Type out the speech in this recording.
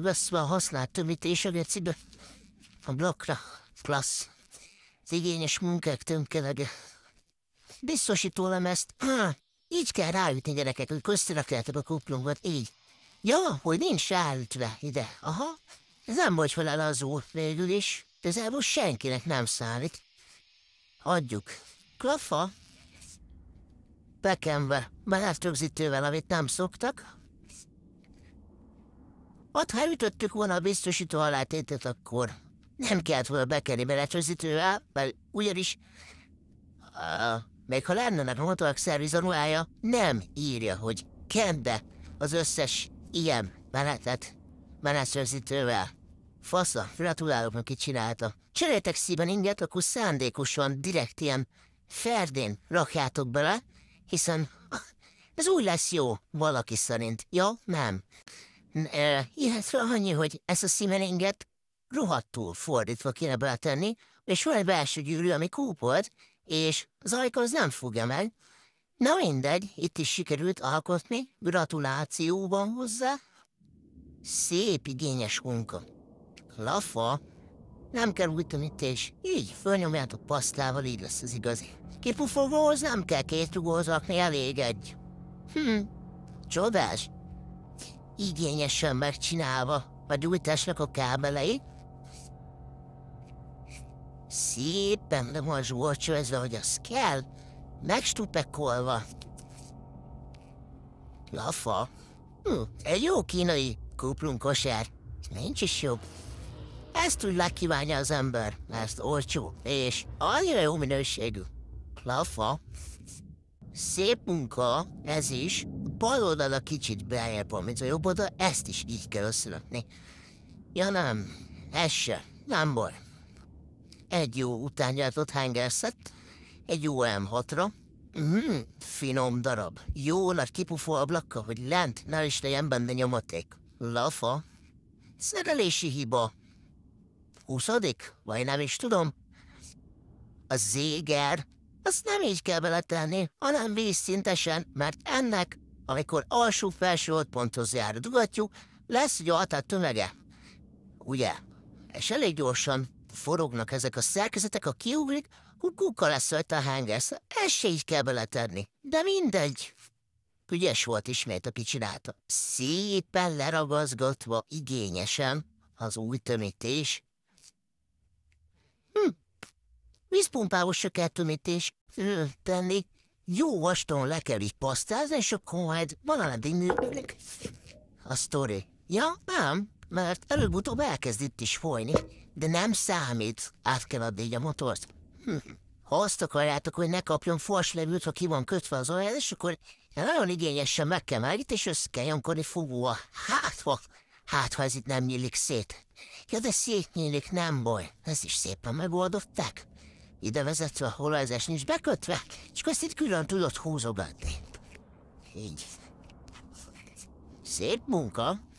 veszve a használt a gecibe, a blokkra. Klassz. Az igényes munkák tömkelege. Biztosító lemezt. Ha, így kell ráütni gyerekek, hogy köztirakjátok a kuplunkat, így. Ja, hogy nincs ráütve ide. Aha. Ez nem vagy fel el az úr végül is. ezzel senkinek nem számít. Adjuk. Klaffa? Bekemve, mert rögzítővel, amit nem szoktak, ott, ha ütöttük volna a biztosító alátétet, akkor nem kellett volna bekerni beletőzítővel, mert ugyanis, a, még ha lenne a motorok szervizanuája, nem írja, hogy kende az összes ilyen menetet menetőzítővel. Fasza, gratulálok, hogy csinálta. Cseréltek szíven inget, akkor szándékosan, direkt ilyen ferdén rakjátok bele, hiszen ez úgy lesz jó, valaki szerint. Ja, nem. Ihez annyi, hogy ezt a szimeninget rohadtul fordítva kéne beletenni, és van egy belső gyűrű, ami kúpolt, és az ajka az nem fogja meg. Na mindegy, itt is sikerült alkotni, gratulációban hozzá. Szép igényes munka. Lafa, nem kell új és Így, fölnyomjátok pasztával, így lesz az igazi. Kipufogóhoz nem kell két rugózakni, elég egy. Hm, csodás igényesen megcsinálva. a gyújtásnak a kábelei. Szépen le van ez ahogy az kell. Megstupekolva. Lafa. Hm, egy jó kínai kosár. Nincs is jobb. Ezt úgy legkívánja az ember, ezt olcsó, és annyira jó minőségű. Lafa. Szép munka, ez is. Bal oldala kicsit beljebb van, mint a jobb oldal, ezt is így kell összerakni. Ja nem, ez se, nem baj. Egy jó utángyártott hangerszett, egy jó M6-ra. Mm, finom darab. Jó nagy kipufó ablakka, hogy lent ne is legyen benne nyomaték. Lafa. Szerelési hiba. Huszadik? Vagy nem is tudom. A zéger azt nem így kell beletenni, hanem vízszintesen, mert ennek, amikor alsó-felső ponthoz jár a dugattyú, lesz egy altát tömege. Ugye? És elég gyorsan forognak ezek a szerkezetek, a kiugrik, kuka lesz rajta a hengesz. Szóval ezt se így kell beletenni. De mindegy. Ügyes volt ismét, aki csinálta. Szépen leragazgatva igényesen az új tömítés. Hm, vízpumpához tömítés tenni, jó vaston le kell így pasztázni, és akkor majd valameddig mű... A sztori. Ja, nem, mert előbb-utóbb elkezd itt is folyni, de nem számít, át kell adni így a motort. Hm. Ha azt akarjátok, hogy ne kapjon forslevűt, ha ki van kötve az olyan, és akkor nagyon igényesen meg kell megít, és össze kell nyomkodni fogóval. Hát, ha, hát, ha ez itt nem nyílik szét. Ja, de szétnyílik, nem baj. Ez is szépen megoldották. Ide vezetve, a holajzás nincs bekötve, és azt itt külön tudod húzogatni. Így. Szép munka.